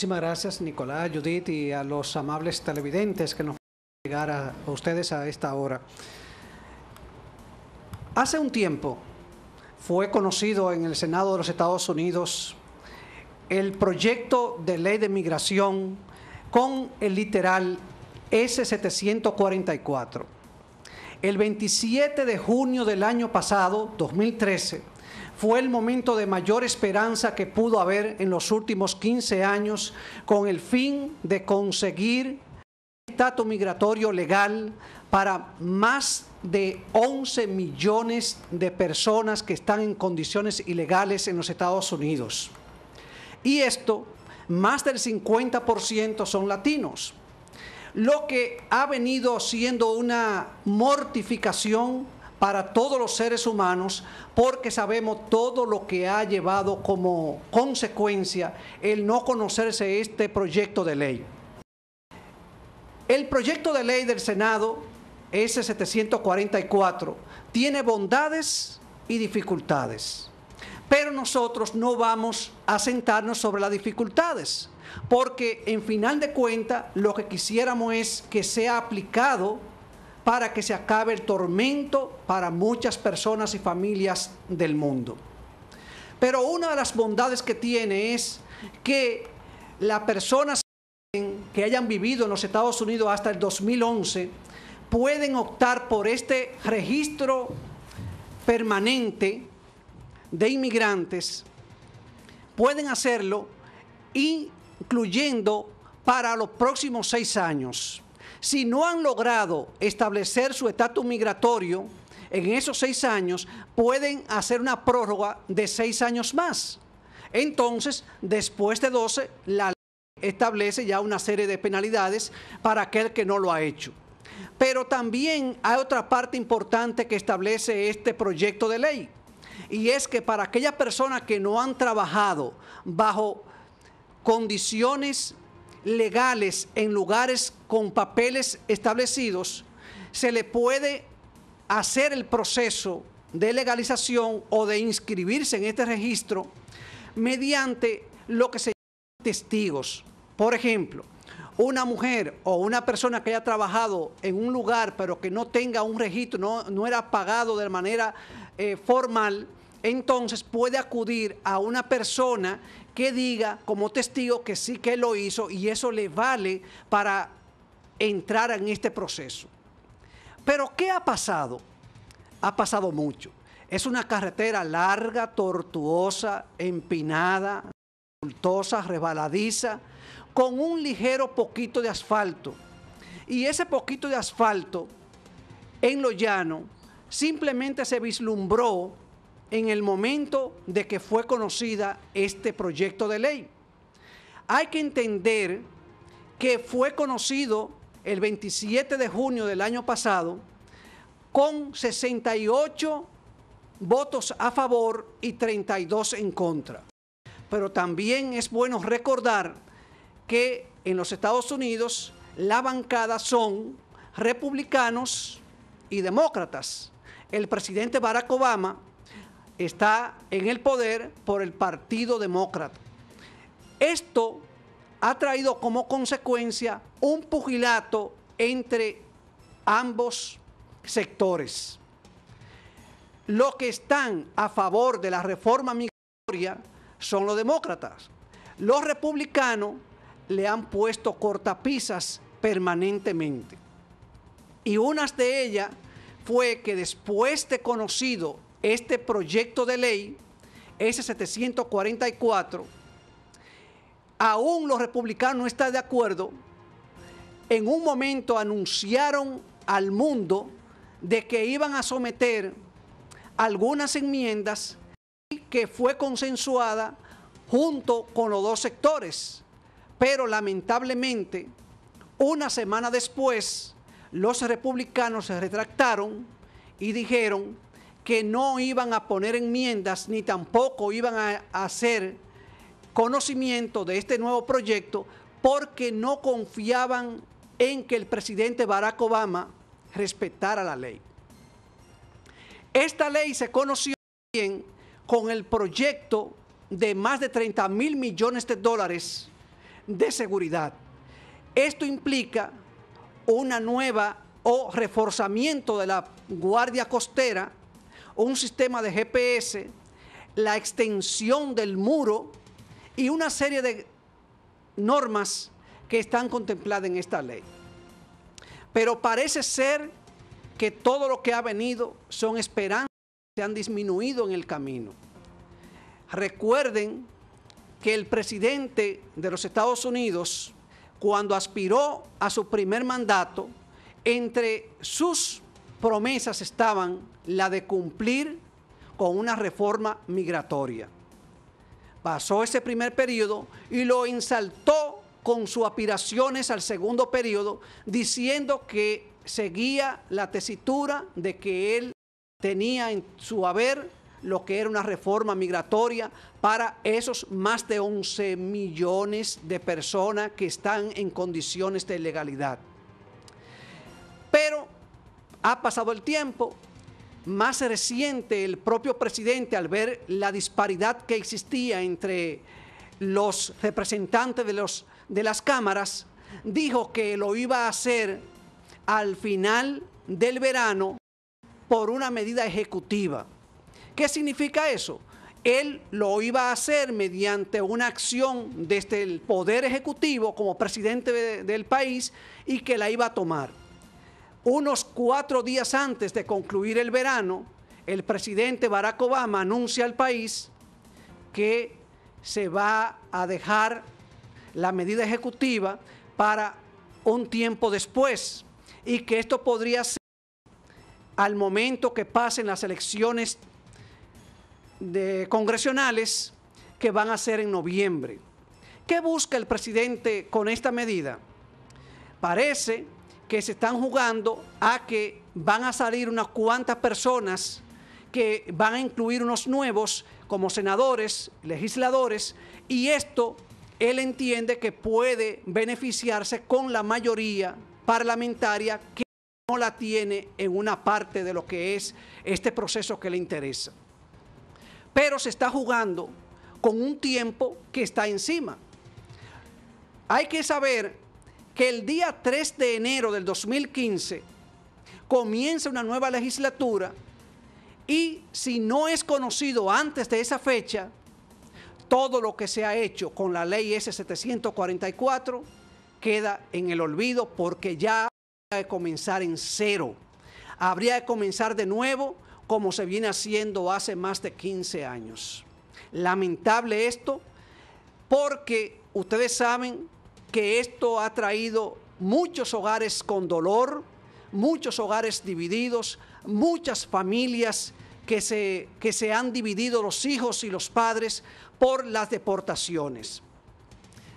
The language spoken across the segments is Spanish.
Muchísimas gracias, Nicolás, Judith y a los amables televidentes que nos pueden llegar a ustedes a esta hora. Hace un tiempo fue conocido en el Senado de los Estados Unidos el proyecto de ley de migración con el literal S744. El 27 de junio del año pasado, 2013, fue el momento de mayor esperanza que pudo haber en los últimos 15 años con el fin de conseguir un estatus migratorio legal para más de 11 millones de personas que están en condiciones ilegales en los Estados Unidos. Y esto, más del 50% son latinos, lo que ha venido siendo una mortificación para todos los seres humanos porque sabemos todo lo que ha llevado como consecuencia el no conocerse este proyecto de ley. El proyecto de ley del Senado S-744 tiene bondades y dificultades, pero nosotros no vamos a sentarnos sobre las dificultades porque en final de cuenta lo que quisiéramos es que sea aplicado para que se acabe el tormento para muchas personas y familias del mundo. Pero una de las bondades que tiene es que las personas que hayan vivido en los Estados Unidos hasta el 2011 pueden optar por este registro permanente de inmigrantes, pueden hacerlo incluyendo para los próximos seis años si no han logrado establecer su estatus migratorio en esos seis años, pueden hacer una prórroga de seis años más. Entonces, después de 12, la ley establece ya una serie de penalidades para aquel que no lo ha hecho. Pero también hay otra parte importante que establece este proyecto de ley, y es que para aquellas personas que no han trabajado bajo condiciones legales en lugares con papeles establecidos, se le puede hacer el proceso de legalización o de inscribirse en este registro mediante lo que se llama testigos. Por ejemplo, una mujer o una persona que haya trabajado en un lugar pero que no tenga un registro, no, era pagado de manera eh, formal, entonces puede acudir a una persona que diga como testigo que sí que lo hizo y eso le vale para entrar en este proceso. Pero ¿qué ha pasado? Ha pasado mucho. Es una carretera larga, tortuosa, empinada, dificultosa, rebaladiza, con un ligero poquito de asfalto. Y ese poquito de asfalto en lo llano simplemente se vislumbró en el momento de que fue conocida este proyecto de ley. Hay que entender que fue conocido el 27 de junio del año pasado con 68 votos a favor y 32 en contra. Pero también es bueno recordar que en los Estados Unidos la bancada son republicanos y demócratas. El presidente Barack Obama está en el poder por el Partido Demócrata. Esto ha traído como consecuencia un pugilato entre ambos sectores. Los que están a favor de la reforma migratoria son los demócratas. Los republicanos le han puesto cortapisas permanentemente. Y una de ellas fue que después de conocido este proyecto de ley, S-744, aún los republicanos no están de acuerdo, en un momento anunciaron al mundo de que iban a someter algunas enmiendas que fue consensuada junto con los dos sectores. Pero lamentablemente, una semana después, los republicanos se retractaron y dijeron que no iban a poner enmiendas ni tampoco iban a hacer conocimiento de este nuevo proyecto porque no confiaban en que el presidente Barack Obama respetara la ley. Esta ley se conoció bien con el proyecto de más de 30 mil millones de dólares de seguridad. Esto implica una nueva o reforzamiento de la Guardia Costera, un sistema de GPS, la extensión del muro y una serie de normas que están contempladas en esta ley. Pero parece ser que todo lo que ha venido son esperanzas que se han disminuido en el camino. Recuerden que el presidente de los Estados Unidos, cuando aspiró a su primer mandato, entre sus promesas estaban la de cumplir con una reforma migratoria. Pasó ese primer periodo y lo insultó con sus aspiraciones al segundo periodo, diciendo que seguía la tesitura de que él tenía en su haber lo que era una reforma migratoria para esos más de 11 millones de personas que están en condiciones de ilegalidad. Ha pasado el tiempo, más reciente el propio presidente al ver la disparidad que existía entre los representantes de, los, de las cámaras, dijo que lo iba a hacer al final del verano por una medida ejecutiva. ¿Qué significa eso? Él lo iba a hacer mediante una acción desde el Poder Ejecutivo como presidente del país y que la iba a tomar. Unos cuatro días antes de concluir el verano, el presidente Barack Obama anuncia al país que se va a dejar la medida ejecutiva para un tiempo después y que esto podría ser al momento que pasen las elecciones de congresionales que van a ser en noviembre. ¿Qué busca el presidente con esta medida? Parece que se están jugando a que van a salir unas cuantas personas que van a incluir unos nuevos como senadores, legisladores, y esto él entiende que puede beneficiarse con la mayoría parlamentaria que no la tiene en una parte de lo que es este proceso que le interesa. Pero se está jugando con un tiempo que está encima. Hay que saber que el día 3 de enero del 2015 comienza una nueva legislatura y si no es conocido antes de esa fecha, todo lo que se ha hecho con la ley S744 queda en el olvido porque ya habría de comenzar en cero. Habría de comenzar de nuevo como se viene haciendo hace más de 15 años. Lamentable esto porque ustedes saben que esto ha traído muchos hogares con dolor, muchos hogares divididos, muchas familias que se, que se han dividido los hijos y los padres por las deportaciones.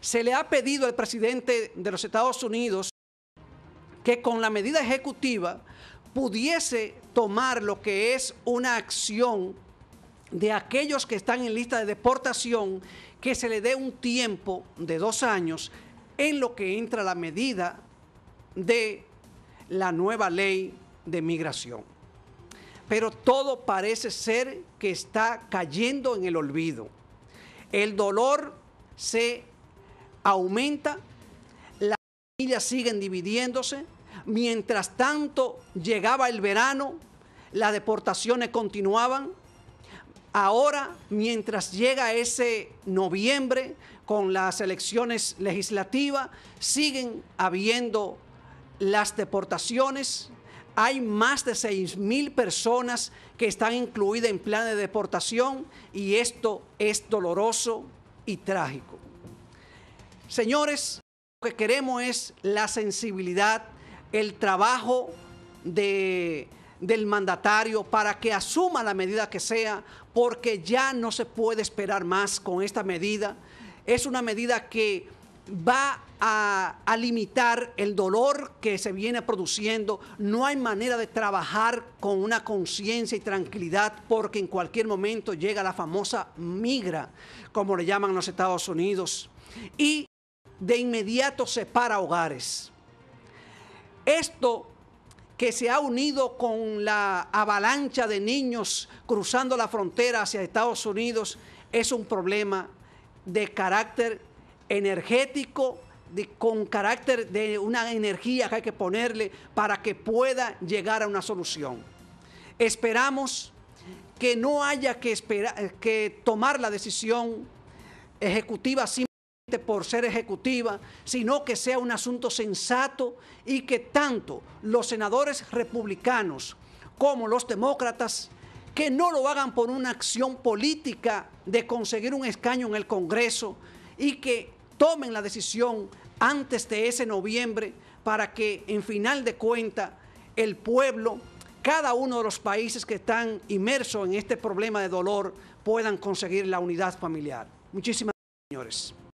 Se le ha pedido al presidente de los Estados Unidos que con la medida ejecutiva pudiese tomar lo que es una acción de aquellos que están en lista de deportación, que se le dé un tiempo de dos años en lo que entra la medida de la nueva ley de migración. Pero todo parece ser que está cayendo en el olvido. El dolor se aumenta, las familias siguen dividiéndose, mientras tanto llegaba el verano, las deportaciones continuaban, ahora, mientras llega ese noviembre con las elecciones legislativas, siguen habiendo las deportaciones. Hay más de 6.000 mil personas que están incluidas en plan de deportación y esto es doloroso y trágico. Señores, lo que queremos es la sensibilidad, el trabajo de del mandatario para que asuma la medida que sea, porque ya no se puede esperar más con esta medida. Es una medida que va a, limitar el dolor que se viene produciendo. No hay manera de trabajar con una conciencia y tranquilidad porque en cualquier momento llega la famosa migra, como le llaman los Estados Unidos, y de inmediato separa hogares. Esto que se ha unido con la avalancha de niños cruzando la frontera hacia Estados Unidos es un problema de carácter energético, con carácter de una energía que hay que ponerle para que pueda llegar a una solución. Esperamos que no haya que, esperar, que tomar la decisión ejecutiva sin por ser ejecutiva, sino que sea un asunto sensato y que tanto los senadores republicanos como los demócratas que no lo hagan por una acción política de conseguir un escaño en el Congreso y que tomen la decisión antes de ese noviembre para que en final de cuenta el pueblo, cada uno de los países que están inmersos en este problema de dolor puedan conseguir la unidad familiar. Muchísimas gracias, señores.